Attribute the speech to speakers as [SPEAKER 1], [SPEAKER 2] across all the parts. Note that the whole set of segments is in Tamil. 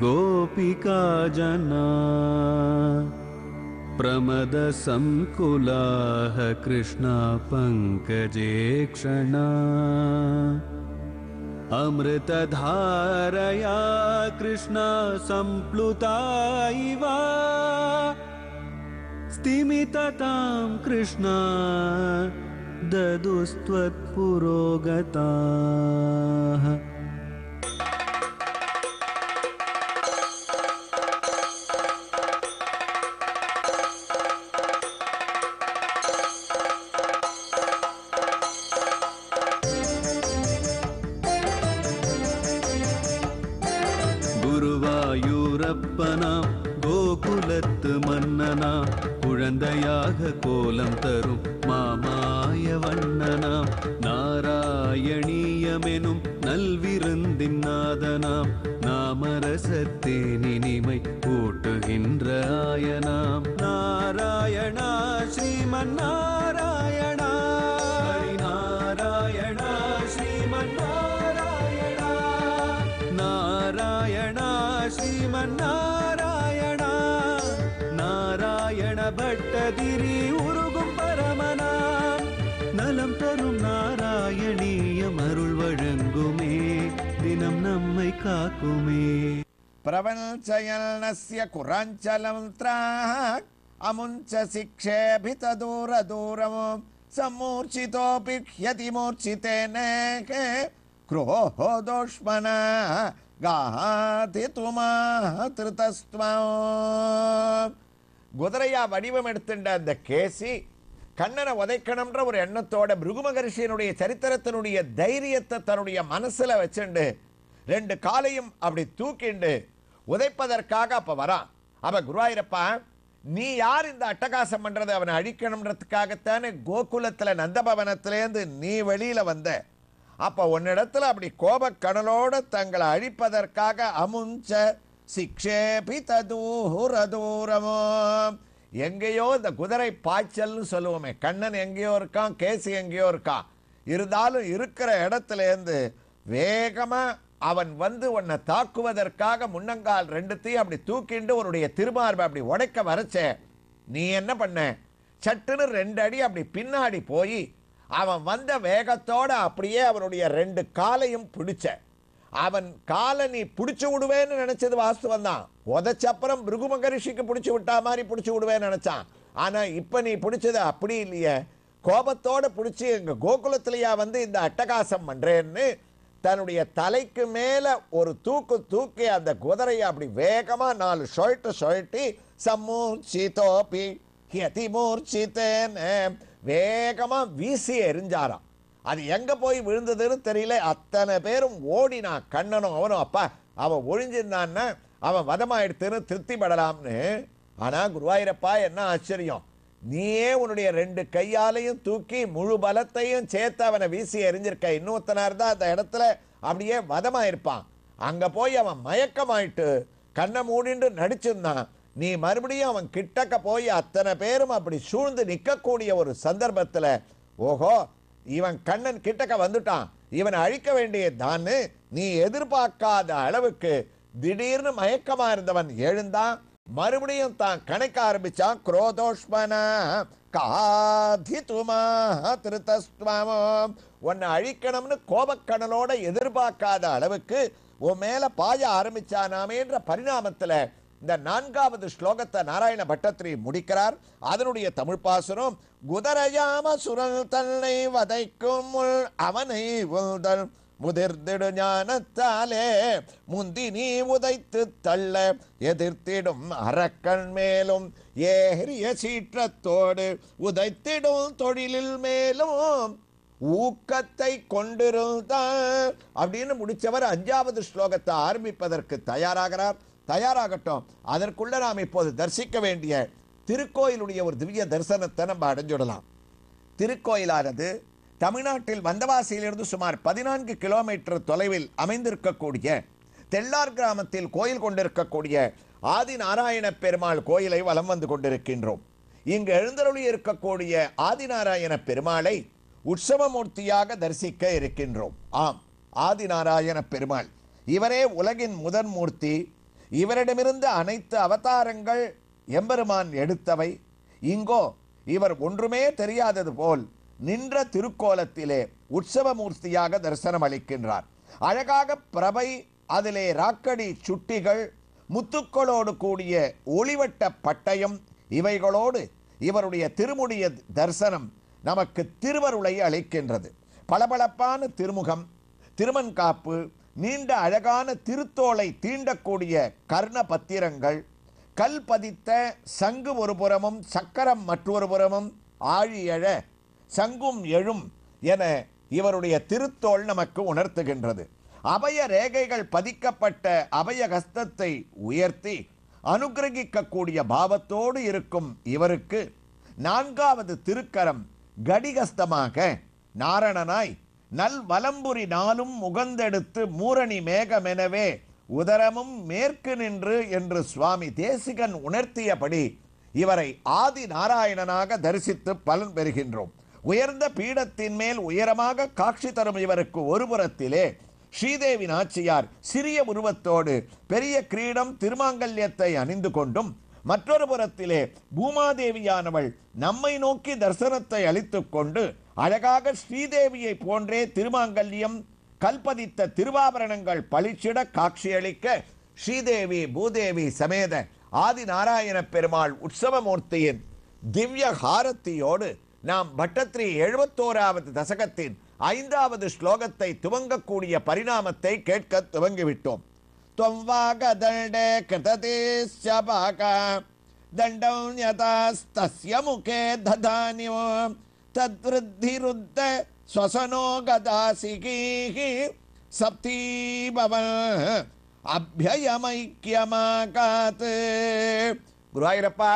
[SPEAKER 1] गोपिका जना प्रमदसम्कुलाः कृष्णा पङ्कजेक्षणा अमृतधारया कृष्णा सम्प्लुता इव स्तिमिततां कृष्णा ददुस्त्वत्पुरोगताः குழந்தையாக கோலம் தரும் மாமாய வண்ணனாம் நாராயணியமெனும் நல்விருந்தின் நாதனாம் நாமரசத்தே நினிமை ஆயனாம் நாராயணா ஸ்ரீமன் நாராயணா நாராயணா ஸ்ரீமன் நாராயணா நாராயணா ஸ்ரீமன் நாராயணா கணபட்டதிரி உருகும் பரமனாம் நலம் தரும் நாராயணிய அருள் வழங்குமே தினம் நம்மை காக்குமே பிரபஞ்சயல்னஸ்ய குராஞ்சலம் திராக் அமுஞ்ச சிக்ஷேபித தூர தூரமும் சமூர்ச்சிதோபி ஹியதி மூர்ச்சிதேனேக क्रोहो दुष्मना गाति तुमा குதிரையா வடிவம் எடுத்துட்ட அந்த கேசி கண்ணனை உதைக்கணும்ன்ற ஒரு எண்ணத்தோட பிருகு மகர்ஷியனுடைய சரித்திரத்தினுடைய தைரியத்தை தன்னுடைய மனசில் வச்சுண்டு ரெண்டு காலையும் அப்படி தூக்கிண்டு உதைப்பதற்காக அப்போ வரான் அப்போ குருவாயிரப்பா நீ யார் இந்த அட்டகாசம் பண்றது அவனை அழிக்கணுன்றதுக்காகத்தானே கோகுலத்தில் நந்தபவனத்திலேருந்து நீ வெளியில் வந்த அப்போ உன்னிடத்துல அப்படி கோபக்கடலோடு தங்களை அழிப்பதற்காக அமுஞ்ச சிக்ஷேபி தூரதூரமோ எங்கேயோ இந்த குதிரை பாய்ச்சல்னு சொல்லுவோமே கண்ணன் எங்கேயோ இருக்கான் கேசி எங்கேயோ இருக்கான் இருந்தாலும் இருக்கிற இடத்துலேருந்து வேகமாக அவன் வந்து உன்னை தாக்குவதற்காக முன்னங்கால் ரெண்டுத்தையும் அப்படி தூக்கிண்டு உன்னுடைய திருமார்பை அப்படி உடைக்க வரைச்சே நீ என்ன பண்ண சட்டுன்னு ரெண்டு அடி அப்படி பின்னாடி போய் அவன் வந்த வேகத்தோடு அப்படியே அவனுடைய ரெண்டு காலையும் பிடிச்சேன் அவன் காலை நீ பிடிச்சி விடுவேன்னு நினைச்சது வாஸ்தவம் தான் உதச்சப்புறம் பிருகு மகரிஷிக்கு பிடிச்சி விட்டா மாதிரி பிடிச்சி விடுவேன்னு நினைச்சான் ஆனால் இப்போ நீ பிடிச்சது அப்படி இல்லையே கோபத்தோடு பிடிச்சி எங்கள் கோகுலத்திலேயா வந்து இந்த அட்டகாசம் பண்ணுறேன்னு தன்னுடைய தலைக்கு மேலே ஒரு தூக்கு தூக்கி அந்த குதிரையை அப்படி வேகமாக நாலு சொழட்டு சொழட்டி சம்மூர்ச்சிதோபி ஹியதிமூர்ச்சித்தேன்னு வேகமாக வீசி எரிஞ்சாராம் அது எங்கே போய் விழுந்ததுன்னு தெரியல அத்தனை பேரும் ஓடினா கண்ணனும் அவனும் அப்பா அவன் ஒழிஞ்சிருந்தான்னா அவன் வதமாயிடுத்துன்னு திருப்திப்படலாம்னு ஆனால் குருவாயிரப்பா என்ன ஆச்சரியம் நீயே உன்னுடைய ரெண்டு கையாலையும் தூக்கி முழு பலத்தையும் சேர்த்து அவனை வீசி எறிஞ்சிருக்க இன்னொருத்தனார் தான் அந்த இடத்துல அப்படியே வதமாயிருப்பான் அங்கே போய் அவன் மயக்கமாயிட்டு கண்ணை மூடிண்டு நடிச்சிருந்தான் நீ மறுபடியும் அவன் கிட்டக்க போய் அத்தனை பேரும் அப்படி சூழ்ந்து நிற்கக்கூடிய ஒரு சந்தர்ப்பத்தில் ஓஹோ இவன் கண்ணன் கிட்டக்க வந்துட்டான் இவனை அழிக்க வேண்டியதான்னு நீ எதிர்பார்க்காத அளவுக்கு திடீர்னு மயக்கமா இருந்தவன் எழுந்தான் மறுபடியும் தான் கணக்க ஆரம்பிச்சான் குரோதோஷ்மனா காதிதுமா உன்னை அழிக்கணும்னு கோபக்கடலோட எதிர்பார்க்காத அளவுக்கு உன் மேல பாய ஆரம்பிச்சானாமேன்ற பரிணாமத்தில் இந்த நான்காவது ஸ்லோகத்தை நாராயண பட்டத்திரி முடிக்கிறார் அதனுடைய தமிழ் பாசுரம் குதரையாம சுரல் தன்னை வதைக்கும் முள் அவனை உதல் முதிர்ந்திடு ஞானத்தாலே முந்தி நீ உதைத்து தள்ள எதிர்த்திடும் அரக்கண் மேலும் ஏறிய சீற்றத்தோடு உதைத்திடும் தொழிலில் மேலும் ஊக்கத்தை கொண்டிருந்தார் அப்படின்னு முடிச்சவர் அஞ்சாவது ஸ்லோகத்தை ஆரம்பிப்பதற்கு தயாராகிறார் தயாராகட்டும் அதற்குள்ள நாம் இப்போது தரிசிக்க வேண்டிய திருக்கோயிலுடைய ஒரு திவ்ய தரிசனத்தை நம்ம அடைஞ்சுடலாம் திருக்கோயிலானது தமிழ்நாட்டில் வந்தவாசியிலிருந்து சுமார் பதினான்கு கிலோமீட்டர் தொலைவில் அமைந்திருக்கக்கூடிய தெள்ளார் கிராமத்தில் கோயில் கொண்டிருக்கக்கூடிய ஆதி நாராயண பெருமாள் கோயிலை வலம் வந்து கொண்டிருக்கின்றோம் இங்கு எழுந்தருளி இருக்கக்கூடிய ஆதிநாராயண பெருமாளை உற்சவமூர்த்தியாக தரிசிக்க இருக்கின்றோம் ஆம் ஆதிநாராயண பெருமாள் இவரே உலகின் முதன் மூர்த்தி இவரிடமிருந்து அனைத்து அவதாரங்கள் எம்பெருமான் எடுத்தவை இங்கோ இவர் ஒன்றுமே தெரியாதது போல் நின்ற திருக்கோலத்திலே உற்சவமூர்த்தியாக தரிசனம் அளிக்கின்றார் அழகாக பிரபை அதிலே ராக்கடி சுட்டிகள் முத்துக்களோடு கூடிய ஒளிவட்ட பட்டயம் இவைகளோடு இவருடைய திருமுடிய தரிசனம் நமக்கு திருவருளை அளிக்கின்றது பளபளப்பான திருமுகம் காப்பு நீண்ட அழகான திருத்தோலை தீண்டக்கூடிய கர்ண பத்திரங்கள் கல் பதித்த சங்கு ஒரு புறமும் சக்கரம் மற்றொரு புறமும் ஆழியழ சங்கும் எழும் என இவருடைய திருத்தோல் நமக்கு உணர்த்துகின்றது அபய ரேகைகள் பதிக்கப்பட்ட அபய கஸ்தத்தை உயர்த்தி அனுகிரகிக்கக்கூடிய பாவத்தோடு இருக்கும் இவருக்கு நான்காவது திருக்கரம் கடிகஸ்தமாக நாரணனாய் நல் வலம்புரி நாளும் முகந்தெடுத்து மூரணி மேகமெனவே உதரமும் மேற்கு நின்று என்று சுவாமி தேசிகன் உணர்த்தியபடி இவரை ஆதி நாராயணனாக தரிசித்து பலன் பெறுகின்றோம் உயர்ந்த பீடத்தின் மேல் உயரமாக காட்சி தரும் இவருக்கு ஒருபுறத்திலே ஸ்ரீதேவி நாச்சியார் சிறிய உருவத்தோடு பெரிய கிரீடம் திருமாங்கல்யத்தை அணிந்து கொண்டும் மற்றொரு புறத்திலே பூமாதேவியானவள் நம்மை நோக்கி தரிசனத்தை அளித்து கொண்டு அழகாக ஸ்ரீதேவியை போன்றே திருமாங்கல்யம் கல்பதித்த திருவாபரணங்கள் பளிச்சிட காட்சியளிக்க ஸ்ரீதேவி பூதேவி சமேத ஆதி நாராயண பெருமாள் உற்சவமூர்த்தியின் திவ்ய ஹாரத்தியோடு நாம் பட்டத்ரி எழுபத்தோராவது தசகத்தின் ஐந்தாவது ஸ்லோகத்தை துவங்கக்கூடிய பரிணாமத்தை கேட்க துவங்கிவிட்டோம் त्वं वाकदण्डे कृततीश्चपाक दण्डौ न्यतास्तस्य मुखे दधानि तद्वृद्धिरुद्ध श्वसनो गदासिकीः सप्ती भव அபியமைக்கியமாகாத்து குருவாயிரப்பா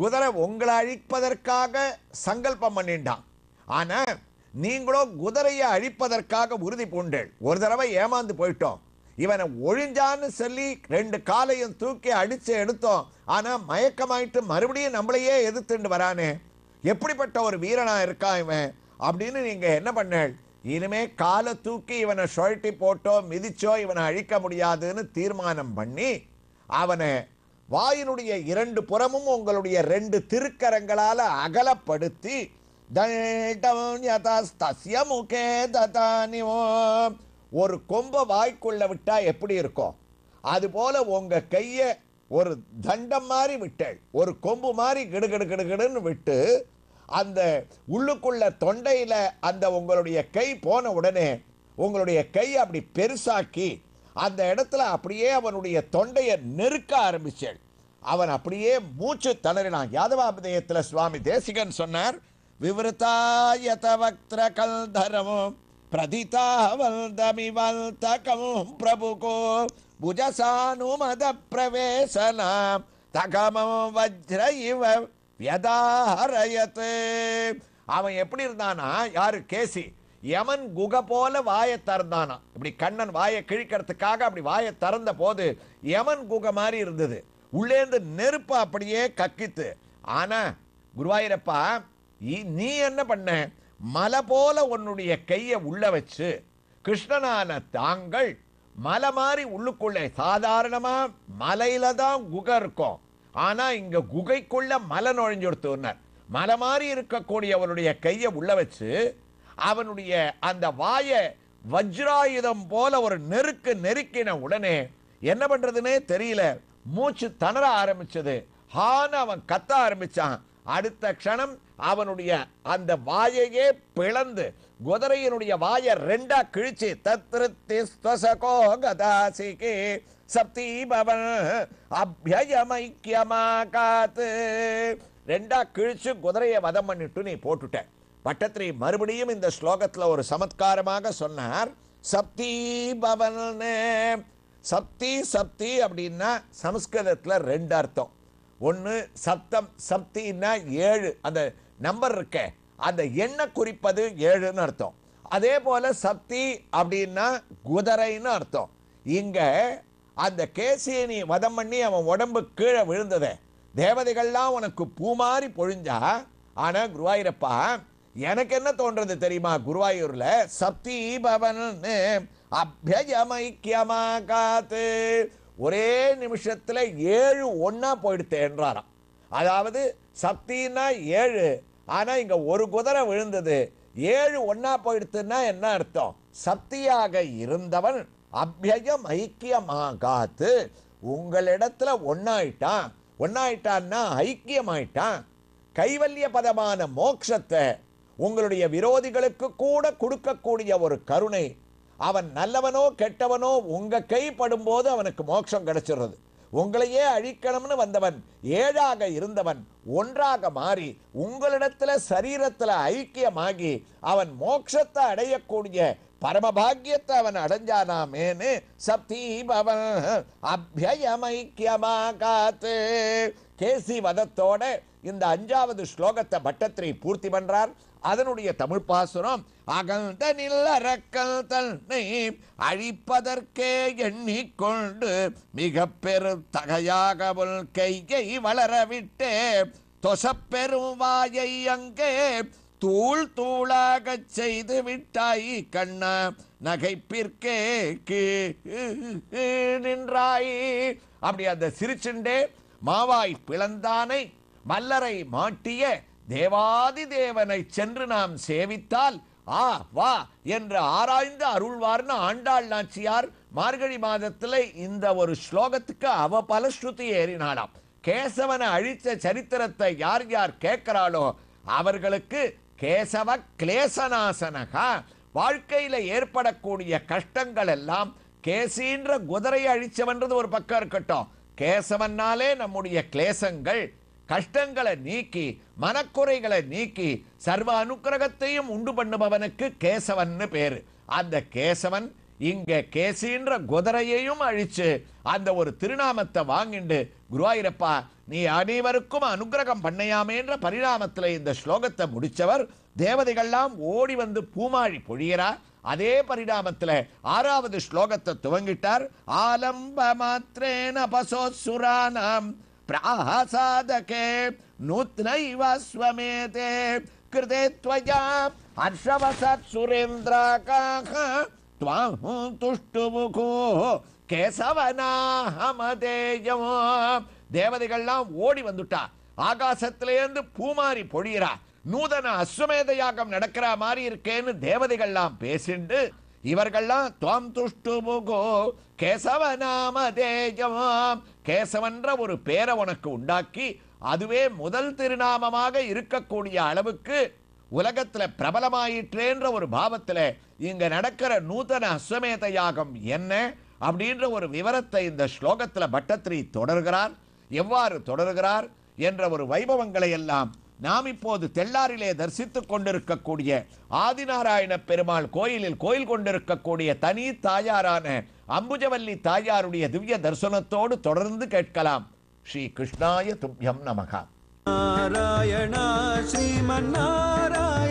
[SPEAKER 1] குதிரை உங்களை அழிப்பதற்காக சங்கல்பம் பண்ணிட்டான் ஆனால் நீங்களோ குதிரையை அழிப்பதற்காக உறுதி பூண்டேள் ஒரு தடவை ஏமாந்து போயிட்டோம் இவனை ஒழிஞ்சான்னு சொல்லி ரெண்டு காலையும் தூக்கி அடித்து எடுத்தோம் ஆனால் மயக்கமாயிட்டு மறுபடியும் நம்மளையே எதிர்த்துண்டு வரானே எப்படிப்பட்ட ஒரு வீரனா இருக்கா இவன் அப்படின்னு நீங்கள் என்ன பண்ண இனிமே காலை தூக்கி இவனை சுழட்டி போட்டோ மிதிச்சோ இவனை அழிக்க முடியாதுன்னு தீர்மானம் பண்ணி அவனை வாயினுடைய இரண்டு புறமும் உங்களுடைய ரெண்டு திருக்கரங்களால் அகலப்படுத்தி தஷ்ய முகே ததானிவோம் ஒரு கொம்பை வாய்க்குள்ள விட்டா எப்படி இருக்கும் அதுபோல் உங்க கையை ஒரு தண்டம் மாதிரி விட்டேள் ஒரு கொம்பு மாதிரி கிடுகிடு கிடுகிடுன்னு விட்டு அந்த உள்ளுக்குள்ள தொண்டையில் அந்த உங்களுடைய கை போன உடனே உங்களுடைய கை அப்படி பெருசாக்கி அந்த இடத்துல அப்படியே அவனுடைய தொண்டையை நெருக்க ஆரம்பிச்சேள் அவன் அப்படியே மூச்சு தளறினான் யாதவாபிதயத்தில் சுவாமி தேசிகன் சொன்னார் விவருத்தாயத வக்திர கல்தரமும் ప్రథితావల్దమివల్తకం ప్రభుకో புஜசானுமத ప్రవేశనాం தகமம் வஜ்ர இவ வியதாரயத்து அவன் எப்படி இருந்தானா யாரு கேசி யமன் குக போல வாயை திறந்தானா இப்படி கண்ணன் வாயை கிழிக்கிறதுக்காக அப்படி வாயை திறந்த போது யமன் குக மாதிரி இருந்தது உள்ளேந்து நெருப்பு அப்படியே கக்கித்து ஆனா குருவாயிரப்பா நீ என்ன பண்ண மலை போல உன்னுடைய கையை உள்ள வச்சு கிருஷ்ணனான தாங்கள் மலை மாதிரி உள்ளுக்குள்ளே சாதாரணமாக மலையில தான் குகை இருக்கும் ஆனால் இங்கே குகைக்குள்ள மலை நுழைஞ்சொடுத்துனர் மலை மாதிரி இருக்கக்கூடிய அவனுடைய கையை உள்ள வச்சு அவனுடைய அந்த வாயை வஜ்ராயுதம் போல ஒரு நெருக்கு நெருக்கின உடனே என்ன பண்றதுன்னே தெரியல மூச்சு தணற ஆரம்பிச்சது ஹான்னு அவன் கத்த ஆரம்பிச்சான் அடுத்த க்ஷணம் அவனுடைய அந்த வாயையே பிளந்து குதிரையினுடைய வாயை ரெண்டா கிழிச்சு தத்ருத்தி ஸ்வசகோ கதாசிகே சப்தீபவன் அபியமைக்கியமா காத்து ரெண்டா கிழிச்சு குதிரையை வதம் பண்ணிட்டு நீ போட்டுட்ட பட்டத்திரி மறுபடியும் இந்த ஸ்லோகத்தில் ஒரு சமத்காரமாக சொன்னார் சப்தி பவன் சப்தி சப்தி அப்படின்னா சமஸ்கிருதத்தில் ரெண்டு அர்த்தம் ஒன்று சப்தம் சப்தின்னா ஏழு அந்த நம்பர் இருக்க அந்த எண்ணை குறிப்பது ஏழுன்னு அர்த்தம் அதே போல் சப்தி அப்படின்னா குதிரைன்னு அர்த்தம் இங்கே அந்த கேசியனி வதம் பண்ணி அவன் உடம்பு கீழே விழுந்ததை தேவதைகள்லாம் உனக்கு பூமாறி பொழிஞ்சா ஆனால் குருவாயூரப்பா எனக்கு என்ன தோன்றது தெரியுமா குருவாயூர்ல சப்தி பவன் அபியமைக்கியமா காத்து ஒரே நிமிஷத்தில் ஏழு ஒன்றா போயிடுத்தேன்றாராம் அதாவது சக்தின்னா ஏழு ஆனால் இங்கே ஒரு குதிரை விழுந்தது ஏழு ஒன்றா போயிடுத்துன்னா என்ன அர்த்தம் சக்தியாக இருந்தவன் அபியம் ஐக்கியமாகாத்து உங்களிடத்தில் ஒன்றாயிட்டான் ஒன்றாயிட்டான்னா ஐக்கியமாயிட்டான் கைவல்ய பதமான மோக்ஷத்தை உங்களுடைய விரோதிகளுக்கு கூட கொடுக்கக்கூடிய ஒரு கருணை அவன் நல்லவனோ கெட்டவனோ உங்கள் கைப்படும் போது அவனுக்கு மோட்சம் கிடைச்சிடுறது உங்களையே அழிக்கணும்னு வந்தவன் ஏழாக இருந்தவன் ஒன்றாக மாறி உங்களிடத்துல சரீரத்தில் ஐக்கியமாகி அவன் மோட்சத்தை அடையக்கூடிய பரமபாகியத்தை அவன் அடைஞ்சானாமேனு சப்தீபவன் அபயமைக்கியமாக காத்து கேசி வதத்தோட இந்த அஞ்சாவது ஸ்லோகத்தை பட்டத்திரி பூர்த்தி பண்றார் அதனுடைய தமிழ் பாசுரம் அகழ்ந்த நில்லறக்கல் தன்னை அழிப்பதற்கே எண்ணிக்கொண்டு மிக பெரு தகையாக கையை வளரவிட்டே தொசப்பெரும் வாயை அங்கே தூள் தூளாக செய்து விட்டாய் கண்ணா நகைப்பிற்கே நின்றாய் அப்படி அந்த சிரிச்சுண்டே மாவாய் பிளந்தானை மல்லரை மாட்டிய தேவாதி தேவனை சென்று நாம் சேவித்தால் ஆ வா என்று ஆராய்ந்து அருள்வார்னு ஆண்டாள் நாச்சியார் மார்கழி மாதத்தில் இந்த ஒரு ஸ்லோகத்துக்கு அவ பலஸ்ருதி ஏறினாளாம் கேசவனை அழித்த சரித்திரத்தை யார் யார் கேட்கிறாளோ அவர்களுக்கு கேசவ கிளேசநாசனகா வாழ்க்கையில் ஏற்படக்கூடிய கஷ்டங்கள் எல்லாம் கேசின்ற குதிரையை அழிச்சவன்றது ஒரு பக்கம் இருக்கட்டும் கேசவன்னாலே நம்முடைய கிளேசங்கள் கஷ்டங்களை நீக்கி மனக்குறைகளை நீக்கி சர்வ அனுக்கிரகத்தையும் உண்டு பண்ணுபவனுக்கு கேசவன் பேரு அந்த கேசவன் இங்க கேசின்ற குதிரையையும் அழிச்சு அந்த ஒரு திருநாமத்தை வாங்கிண்டு குருவாயிரப்பா நீ அனைவருக்கும் அனுகிரகம் பண்ணையாமேன்ற பரிணாமத்தில் இந்த ஸ்லோகத்தை முடிச்சவர் தேவதைகள்லாம் ஓடி வந்து பூமாழி பொழியிறார் அதே பரிணாமத்தில் ஆறாவது ஸ்லோகத்தை துவங்கிட்டார் ஆலம்ப மாத்திரேன பசோசுரானாம் प्राह साधके नूत्नैव स्वमेते कृते त्वया हर्षवसत्सुरेन्द्राकाः त्वां तुष्टुमुखोः கேசவனாஹமதேயமோ தேவதைகள்லாம் ஓடி வந்துட்டா ஆகாசத்திலேருந்து பூமாரி பொழியிறா நூதன அஸ்வமேத யாகம் நடக்கிற மாதிரி இருக்கேன்னு தேவதைகள்லாம் பேசிண்டு இவர்கள்லாம் துவாம் துஷ்டு முகோ கேசவ நாம தேஜமாம் கேசவன்ற ஒரு பேரை உனக்கு உண்டாக்கி அதுவே முதல் திருநாமமாக இருக்கக்கூடிய அளவுக்கு உலகத்தில் பிரபலமாயிற்றேன்ற ஒரு பாவத்தில் இங்கே நடக்கிற நூதன அஸ்வமேத யாகம் என்ன அப்படின்ற ஒரு விவரத்தை இந்த ஸ்லோகத்தில் பட்டத்திரி தொடர்கிறார் எவ்வாறு தொடர்கிறார் என்ற ஒரு வைபவங்களை எல்லாம் நாம் இப்போது தெல்லாரிலே தரிசித்துக் கொண்டிருக்கக்கூடிய ஆதிநாராயண பெருமாள் கோயிலில் கோயில் கொண்டிருக்கக்கூடிய தனி தாயாரான அம்புஜவல்லி தாயாருடைய திவ்ய தரிசனத்தோடு தொடர்ந்து கேட்கலாம் ஸ்ரீ கிருஷ்ணாய துப்யம் நமகா நாராயணா ஸ்ரீமன் நாராயண